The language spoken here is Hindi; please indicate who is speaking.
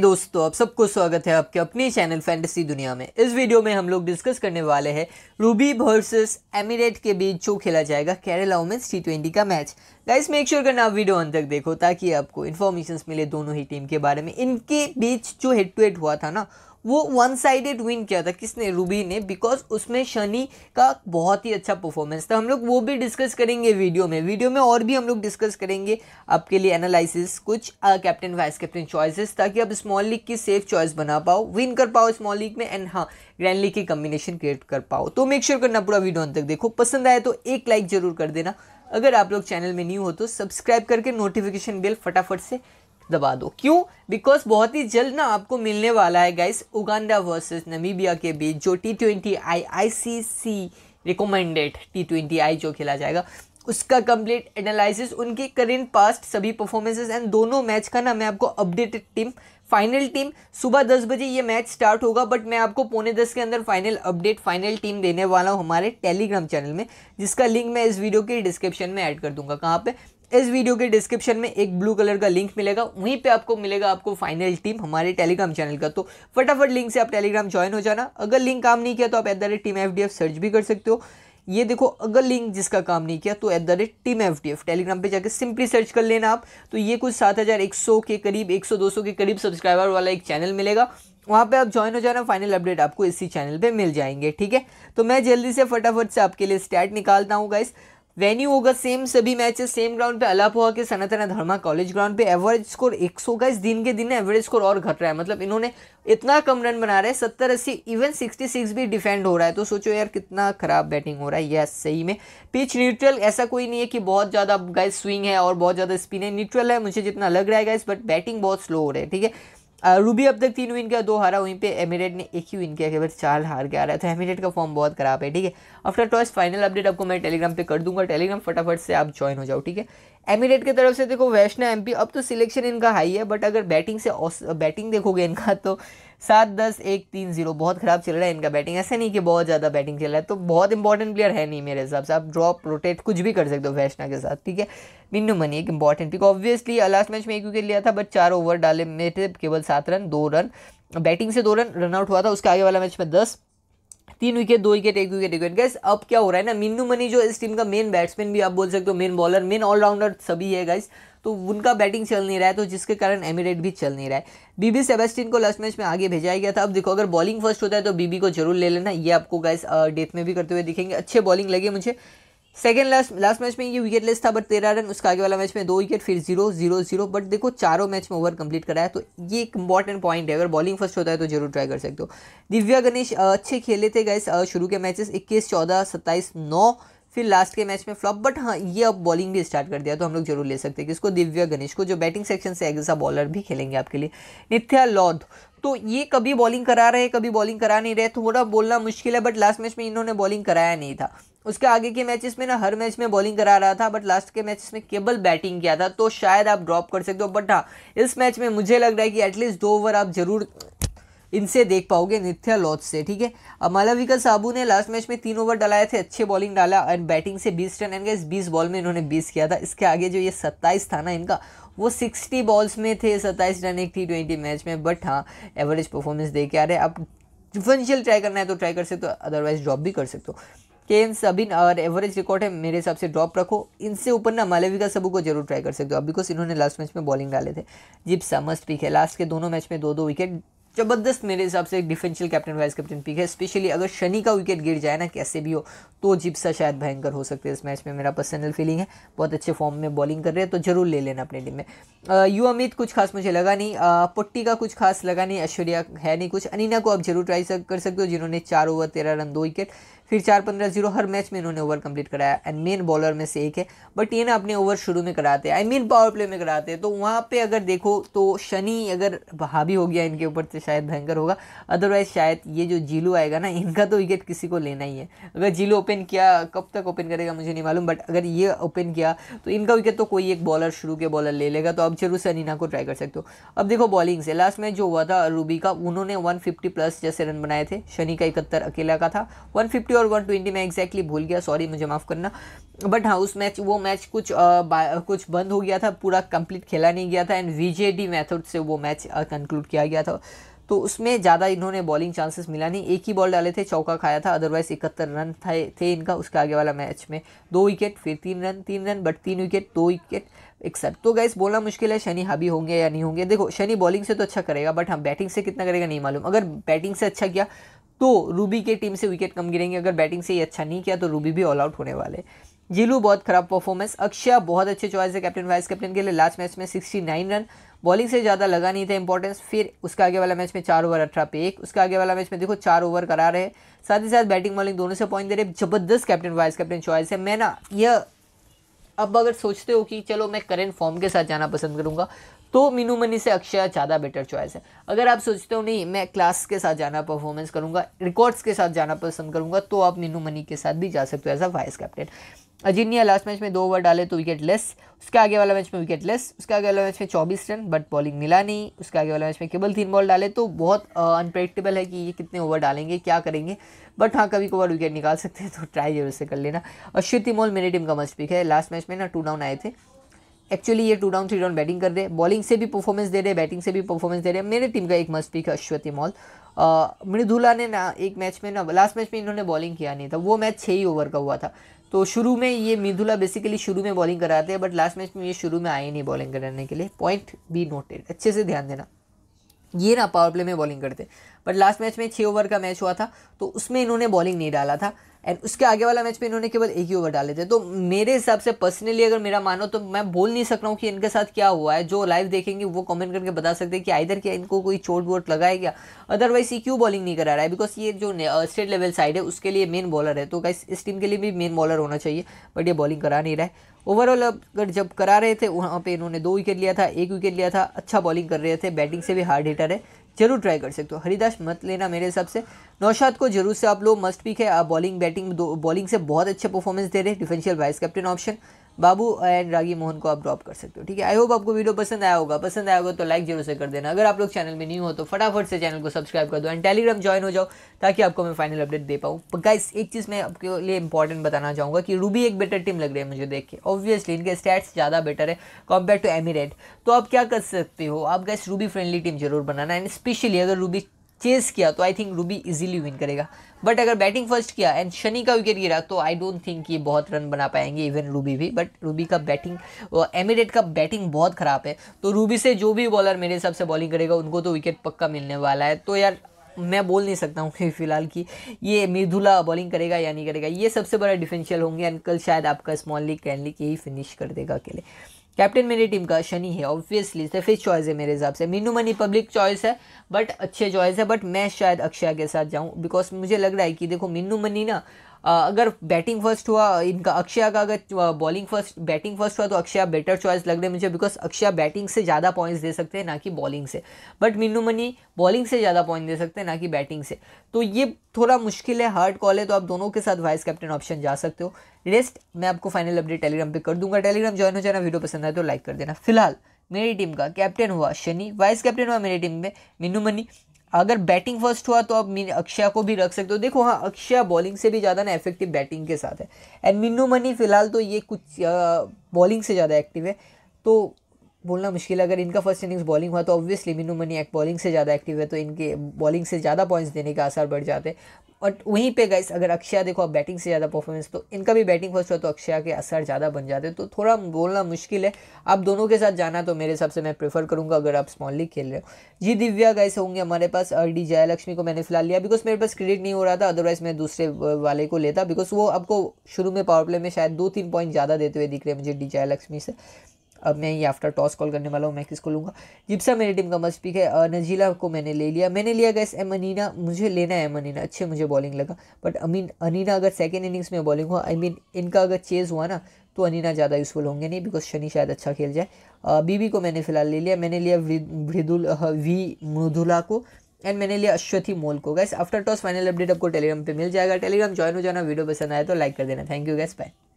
Speaker 1: दोस्तों आप सबको स्वागत है आपके अपने चैनल फैंटेसी दुनिया में इस वीडियो में हम लोग डिस्कस करने वाले हैं रूबी वर्सेस एमिरेट के बीच जो खेला जाएगा केरला वुमेंस टी ट्वेंटी का मैच गाइस मेक श्योर करना आप वीडियो अंत तक देखो ताकि आपको इन्फॉर्मेशन मिले दोनों ही टीम के बारे में इनके बीच जो हेड टू हेड हुआ था ना वो वन साइडेड विन किया था किसने रूबी ने बिकॉज उसमें शनि का बहुत ही अच्छा परफॉर्मेंस था हम लोग वो भी डिस्कस करेंगे वीडियो में वीडियो में और भी हम लोग डिस्कस करेंगे आपके लिए एनालिसिस कुछ कैप्टन वाइस कैप्टन चॉइसेस ताकि आप स्मॉल लीग की सेफ चॉइस बना पाओ विन कर पाओ स्मॉल लीग में एंड हाँ ग्रैंड लीग की कम्बिनेशन क्रिएट कर पाओ तो मेक श्योर sure करना पूरा वीडियो अंत तक देखो पसंद आए तो एक लाइक जरूर कर देना अगर आप लोग चैनल में न्यू हो तो सब्सक्राइब करके नोटिफिकेशन बिल फटाफट से दबा दो क्यों बिकॉज बहुत ही जल्द ना आपको मिलने वाला है गाइस उगांडा वर्सेस नमीबिया के बीच जो T twenty I I C C recommended T twenty I जो खेला जाएगा उसका कंप्लीट एनालिसिस उनके करेंट पास्ट सभी परफॉर्मेंसेस एंड दोनों मैच का ना मैं आपको अपडेटेड टीम फाइनल टीम सुबह दस बजे ये मैच स्टार्ट होगा बट मैं आपको पौने दस के अंदर फाइनल अपडेट फाइनल टीम देने वाला हूँ हमारे टेलीग्राम चैनल में जिसका लिंक मैं इस वीडियो के डिस्क्रिप्शन में ऐड कर दूंगा कहाँ पे इस वीडियो के डिस्क्रिप्शन में एक ब्लू कलर का लिंक मिलेगा वहीं पे आपको मिलेगा आपको फाइनल टीम हमारे टेलीग्राम चैनल का तो फटाफट लिंक से आप टेलीग्राम ज्वाइन हो जाना अगर लिंक काम नहीं किया तो आप at the rate team F search भी कर सकते हो ये देखो अगर लिंक जिसका काम नहीं किया तो at the rate team F D F Telegram पर जाकर सिंपली सर्च कर लेना आप तो ये कुछ सात हज़ार एक सौ के करीब एक सौ दो सौ के करीब सब्सक्राइबर वाला एक चैनल मिलेगा वहाँ पे आप ज्वाइन हो जाना फाइनल अपडेट आपको इसी चैनल पे मिल जाएंगे ठीक है तो मैं जल्दी से फटाफट से आपके लिए स्टैट निकालता हूँ गाइस वेन्यू होगा सेम सभी मैचेस सेम ग्राउंड पे अलापुआ के सनातना धर्मा कॉलेज ग्राउंड पे एवरेज स्कोर 100 का इस दिन के दिन एवरेज स्कोर और घट रहा है मतलब इन्होंने इतना कम रन बना रहे हैं सत्तर अस्सी इवन 66 भी डिफेंड हो रहा है तो सोचो यार कितना खराब बैटिंग हो रहा है यस सही में पिच न्यूट्रल ऐसा कोई नहीं है कि बहुत ज़्यादा गाइस स्विंग है और बहुत ज़्यादा स्पिन है न्यूट्रल है मुझे जितना लग रहा है गाइस बट बैटिंग बहुत स्लो हो रही है ठीक है रूबी अब तक तीन विन किया दो हारा वहीं पे एमिरेट ने एक ही विन किया केवल चार हार के आ रहा तो एमिरेट का फॉर्म बहुत खराब है ठीक है आफ्टर टॉस फाइनल अपडेट आपको मैं टेलीग्राम पे कर दूंगा टेलीग्राम फटाफट से आप ज्वाइन हो जाओ ठीक है एमिरेट की तरफ से देखो वैष्णव एमपी अब तो सिलेक्शन इनका हाई है बट अगर बैटिंग से बैटिंग देखोगे इनका तो सात दस एक तीन जीरो बहुत ख़राब चल रहा है इनका बैटिंग ऐसा नहीं कि बहुत ज़्यादा बैटिंग चल रहा है तो बहुत इंपॉर्टेंट प्लेयर है नहीं मेरे हिसाब से आप ड्रॉप रोटेट कुछ भी कर सकते हो वैष्णा के साथ ठीक है बिन्नू मनी एक important pick obviously last match में एक विकेट लिया था बट चार ओवर डाले में थे केवल सात रन दो रन बैटिंग से दो रन रनआउट हुआ था उसके आगे वाला मैच में दस तीन विकेट दो विकेट एक विकेट एक विकेट गैस अब क्या हो रहा है ना मिन्नू मनी जो इस टीम का मेन बैट्समैन भी आप बोल सकते हो मेन बॉलर मेन ऑलराउंडर सभी है गाइस तो उनका बैटिंग चल नहीं रहा है तो जिसके कारण एमिरेट भी चल नहीं रहा है बीबी सेबेस्टिन को लास्ट मैच में आगे भेजा गया था अब देखो अगर बॉलिंग फर्स्ट होता है तो बीबी को जरूर ले लेना ये आपको गैस डेथ uh, में भी करते हुए दिखेंगे अच्छे बॉलिंग लगे मुझे सेकेंड लास्ट लास्ट मैच में ये विकेट लेस था बट तेरह रन उसका आगे वाला मैच में दो विकेट फिर जीरो जीरो जीरो बट देखो चारों मैच में ओवर कंप्लीट कराया तो ये एक इंपॉर्टेंट पॉइंट है अगर बॉलिंग फर्स्ट होता है तो जरूर ट्राई कर सकते हो दिव्या गणेश uh, अच्छे खेले थे गैस uh, शुरू के मैचेस इक्कीस चौदह सत्ताईस नौ फिर लास्ट के मैच में फ्लॉप बट हाँ ये अब बॉलिंग भी स्टार्ट कर दिया तो हम लोग जरूर ले सकते हैं किसको दिव्या गणेश को जो बैटिंग सेक्शन से एग्जा बॉलर भी खेलेंगे आपके लिए नित्या लॉध तो ये कभी बॉलिंग करा रहे कभी बॉलिंग करा नहीं रहे थोड़ा बोलना मुश्किल है बट लास्ट मैच में इन्होंने बॉलिंग कराया नहीं था उसके आगे के मैचेस में ना हर मैच में बॉलिंग करा रहा था बट लास्ट के मैचेस में केवल बैटिंग किया था तो शायद आप ड्रॉप कर सकते हो बट हाँ इस मैच में मुझे लग रहा है कि एटलीस्ट दो ओवर आप जरूर इनसे देख पाओगे नित्या लॉज से ठीक है अब मालविका साबू ने लास्ट मैच में तीन ओवर डलाए थे अच्छे बॉलिंग डाला एंड बैटिंग से बीस रन एंड गए बीस बॉल में इन्होंने बीस किया था इसके आगे जो ये सत्ताईस था ना इनका वो सिक्सटी बॉल्स में थे सत्ताईस रन एक टी ट्वेंटी मैच में बट हाँ एवरेज परफॉर्मेंस दे के आ रहे अब डिफरेंशियल ट्राई करना है तो ट्राई कर सकते हो अदरवाइज ड्रॉप भी कर सकते हो केन सबिन और एवरेज रिकॉर्ड है मेरे हिसाब से ड्रॉप रखो इनसे ऊपर ना मालविका सबू को जरूर ट्राई कर सकते हो अब बिकॉज इन्होंने लास्ट मैच में बॉलिंग डाले थे जिप्सा समस्ट पिक है लास्ट के दोनों मैच में दो दो विकेट जबरदस्त मेरे हिसाब से एक differential captain vice captain pick है स्पेशली अगर शनि का विकेट गिर जाए ना कैसे भी हो तो जिप्सा शायद भयंकर हो सकते हैं इस मैच में मेरा पर्सनल फीलिंग है बहुत अच्छे फॉर्म में बॉलिंग कर रहे हैं तो जरूर ले लेना अपनी टीम में यू अमित कुछ खास मुझे लगा नहीं पट्टी का कुछ खास लगा नहीं ऐश्वर्या है नहीं कुछ अनिना को आप जरूर ट्राई कर सकते हो जिन्होंने चार ओवर तेरह रन दो विकेट फिर चार पंद्रह जीरो हर मैच में इन्होंने ओवर कंप्लीट कराया एंड मेन बॉलर में से एक है बट ये ना अपने ओवर शुरू में कराते हैं आई मीन पावर प्ले में कराते हैं तो वहाँ पे अगर देखो तो शनि अगर हावी हो गया इनके ऊपर तो शायद भयंकर होगा अदरवाइज शायद ये जो जीलू आएगा ना इनका तो विकेट किसी को लेना ही है अगर जीलू ओपन किया कब तक ओपन करेगा मुझे नहीं मालूम बट अगर ये ओपन किया तो इनका विकेट तो कोई एक बॉलर शुरू के बॉलर ले लेगा तो अब जरूर सनीना को ट्राई कर सकते हो अब देखो बॉलिंग से लास्ट मैच जो हुआ था रूबी का उन्होंने वन प्लस जैसे रन बनाए थे शनि का इकहत्तर अकेला का था वन फिफ्टी और वन ट्वेंटी मैं एग्जैक्टली भूल गया सॉरी मुझे माफ़ करना बट हाँ उस मैच वो मैच कुछ आ, कुछ बंद हो गया था पूरा कंप्लीट खेला नहीं गया था एंड वी मेथड से वो मैच कंक्लूड किया गया था तो उसमें ज़्यादा इन्होंने बॉलिंग चांसेस मिला नहीं एक ही बॉल डाले थे चौका खाया था अदरवाइज इकहत्तर रन था थे इनका उसके आगे वाला मैच में दो विकेट फिर तीन रन तीन रन बट तीन विकेट दो विकेट इकसठ तो गैस बोलना मुश्किल है शनि हावी होंगे या नहीं होंगे देखो शनि बॉलिंग से तो अच्छा करेगा बट हाँ बैटिंग से कितना करेगा नहीं मालूम अगर बैटिंग से अच्छा किया तो रूबी के टीम से विकेट कम गिरेंगे अगर बैटिंग से ही अच्छा नहीं किया तो रूबी भी ऑल आउट होने वाले जिलू बहुत खराब परफॉर्मेंस अक्षय बहुत अच्छे चॉइस है कैप्टन वाइस कैप्टन के लिए लास्ट मैच में 69 रन बॉलिंग से ज़्यादा लगा नहीं था इंपॉर्टेंस फिर उसका आगे वाला मैच में चार ओवर अठारह पे एक उसका आगे वाला मैच में देखो चार ओवर करा रहे साथ ही साथ बैटिंग बॉलिंग दोनों से पॉइंट दे रहे जबरदस्त कैप्टन वाइस कैप्टन चॉइस है मैं ना यह अब अगर सोचते हो कि चलो मैं करेंट फॉर्म के साथ जाना पसंद करूँगा तो मीनू मनी से अक्षय ज़्यादा बेटर चॉइस है अगर आप सोचते हो नहीं मैं क्लास के साथ जाना परफॉर्मेंस करूँगा रिकॉर्ड्स के साथ जाना पसंद करूँगा तो आप मीनू मनी के साथ भी जा सकते हो as a vice captain Ajinia last match में दो ओवर डाले तो विकेट लेस उसके आगे वाला मैच में विकेट लेस उसके आगे वाला मैच में चौबीस रन बट बॉलिंग मिला नहीं उसके आगे वाला मैच में केवल तीन बॉल डाले तो बहुत अनप्रेडिक्टेबल है कि ये कितने ओवर डालेंगे क्या करेंगे बट हाँ कभी कभार विकेट निकाल सकते हैं तो ट्राई जरूर से कर लेना अश्विति मोल मेरी टीम का मस्ट पिक है लास्ट मैच में ना टू डाउन आए थे एक्चुअली ये two down three down batting कर रहे बॉलिंग से भी परफॉर्मेंस दे रहे बैटिंग से भी परफॉर्मेंस दे रहे मेरे टीम का एक मस्त पिक है अश्वति मॉल मृदुला ने ना एक मैच में ना लास्ट मैच में इन्होंने बॉलिंग किया नहीं था वो मैच छः ही ओवर का हुआ था तो शुरू में ये मृदुला बेसिकली शुरू में बॉलिंग कराते हैं बट लास्ट मैच में ये शुरू में आए नहीं बॉलिंग कराने के लिए पॉइंट बी नोटेड अच्छे से ध्यान देना ये ना पावर प्ले में बॉलिंग करते बट लास्ट मैच में छः ओवर का मैच हुआ था तो उसमें इन्होंने बॉलिंग नहीं डाला था एंड उसके आगे वाला मैच पे इन्होंने केवल एक ही ओवर डाले थे तो मेरे हिसाब से पर्सनली अगर मेरा मानो तो मैं बोल नहीं सक रहा हूँ कि इनके साथ क्या हुआ है जो लाइव देखेंगे वो कमेंट करके बता सकते हैं कि आइधर क्या इनको कोई चोट वोट लगाए क्या अदरवाइज ये क्यों बॉलिंग नहीं करा रहा है बिकॉज ये जो स्टेट लेवल साइड है उसके लिए मेन बॉलर है तो गाइस इस टीम के लिए भी मेन बॉलर होना चाहिए बट ये बॉलिंग करा नहीं रहा है ओवरऑल अगर जब करा रहे थे वहाँ पर इन्होंने दो विकेट लिया था एक विकेट लिया था अच्छा बॉलिंग कर रहे थे बैटिंग से भी हार्ड हिटर है जरूर ट्राई कर सकते हो हरिदास मत लेना मेरे हिसाब से नौशाद को जरूर से आप लोग मस्ट पिक है आप बॉलिंग बैटिंग बॉलिंग से बहुत अच्छे परफॉर्मेंस दे रहे हैं differential vice captain option Babu and Ragi Mohan को आप ड्रॉप कर सकते हो ठीक है आई होप आपको वीडियो पसंद आया होगा पसंद आया होगा तो लाइक जरूर से कर देना अगर आप लोग चैनल में नहीं हो तो फटाफट से चैनल को सब्सक्राइब कर दो एंड टेलीग्राम ज्वाइन हो जाओ ताकि आपको मैं फाइनल अपडेट दे पाऊँ गाइस एक चीज़ मैं आपके लिए इंपॉर्टेंट बताना चाहूँगा कि रूबी एक बेटर टीम लग रही है मुझे देख के ऑब्वियसली इनके स्टैट्स ज़्यादा बेटर है कम्पेयर टू एमिरेट तो आप क्या कर सकते हो आप गैस रूबी फ्रेंडली टीम जरूर बनाना एंड स्पेशली अगर रूबी चेस किया तो I think Ruby easily win करेगा बट अगर बैटिंग फर्स्ट किया एंड शनि का विकेट गिरा तो आई डोंट थिंक ये बहुत रन बना पाएंगे इवन रूबी भी बट रूबी का बैटिंग एमिरेट का बैटिंग बहुत ख़राब है तो रूबी से जो भी बॉलर मेरे हिसाब से बॉलिंग करेगा उनको तो विकेट पक्का मिलने वाला है तो यार मैं बोल नहीं सकता हूँ कि फिलहाल कि ये मृदुला बॉलिंग करेगा या नहीं करेगा ये सबसे बड़ा डिफेंशियल होंगे एंड कल शायद आपका स्मॉल लीग कैन लीग यही फिनिश कर देगा अकेले कैप्टन मेरी टीम का शनि है ऑब्वियसली से चॉइस है मेरे हिसाब से मीनू मनी पब्लिक चॉइस है बट अच्छे चॉइस है बट मैं शायद अक्षय के साथ जाऊँ बिकॉज मुझे लग रहा है कि देखो मीनू मनी ना अगर बैटिंग फर्स्ट हुआ इनका अक्षय का अगर बॉलिंग फर्स्ट बैटिंग फर्स्ट हुआ तो अक्षय बेटर चॉइस लग रहे मुझे बिकॉज अक्षय बैटिंग से ज़्यादा पॉइंट्स दे सकते हैं ना कि बॉलिंग से बट मीनू मनी बॉलिंग से ज़्यादा पॉइंट दे सकते हैं ना कि बैटिंग से तो ये थोड़ा मुश्किल है हार्ड कॉल है तो आप दोनों के साथ वाइस कैप्टन ऑप्शन जा सकते हो रेस्ट मैं आपको फाइनल अपडेट टेलीग्राम पर कर दूंगा टेलीग्राम ज्वाइन हो जाना वीडियो पसंद आए तो लाइक कर देना फिलहाल मेरी टीम का कैप्टन हुआ शनि वाइस कैप्टन हुआ मेरी टीम में मीनू मनी अगर बैटिंग फर्स्ट हुआ तो आप मीन अक्षय को भी रख सकते हो देखो हाँ अक्षय बॉलिंग से भी ज़्यादा ना इफेक्टिव बैटिंग के साथ है एंड मिन्नू मनी फिलहाल तो ये कुछ बॉलिंग से ज़्यादा एक्टिव है तो बोलना मुश्किल है अगर इनका फर्स्ट इनिंग्स बॉलिंग हुआ तो ऑब्वियसली मीनू मनी एक बॉलिंग से ज़्यादा एक्टिव है तो इनके बॉलिंग से ज़्यादा पॉइंट्स देने के आसार बढ़ जाते और बट वहीं पे गाइस अगर अक्षय देखो आप बैटिंग से ज़्यादा परफॉर्मेंस तो इनका भी बैटिंग फर्स्ट हुआ तो अक्षय के असर ज़्यादा बन जाते तो थोड़ा बोलना मुश्किल है आप दोनों के साथ जाना तो मेरे हिसाब से मैं प्रेफर करूँगा अगर आप स्मॉल लीग खेल रहे हो जी दिव्या गाइस होंगे हमारे पास डी जयालक्ष्मी को मैंने फिलहाल लिया बिकॉज मेरे पास क्रेडिट नहीं हो रहा था अदरवाइज मैं दूसरे वाले को लेता बिकॉज वो आपको शुरू में पावर प्ले में शायद दो तीन पॉइंट ज़्यादा देते हुए दिख रहे हैं मुझे डी जयालक्ष्मी से अब मैं ये आफ्टर टॉस कॉल करने वाला हूँ मैं किसको लूँगा जिप्सा मेरी टीम का मस्ट पिक है नजीला को मैंने ले लिया मैंने लिया गैस एम अनीना मुझे लेना है एम अनीना अच्छे मुझे बॉलिंग लगा बट अमीन अनीना अगर सेकेंड इनिंग्स में बॉलिंग हुआ आई मीन इनका अगर चेज़ हुआ ना तो अनिना ज़्यादा यूज़फुल होंगे नहीं बिकॉज शनि शायद अच्छा खेल जाए बीबी को मैंने फ़िलहाल ले लिया मैंने लिया वृदुल वी मृदुला को एंड मैंने लिया अश्वथी मोल को गैस आफ्टर टॉस फाइनल अपडेट आपको टेलीग्राम पे मिल जाएगा टेलीग्राम ज्वाइन हो जाना वीडियो पसंद आए तो लाइक कर देना थैंक यू गैस बाय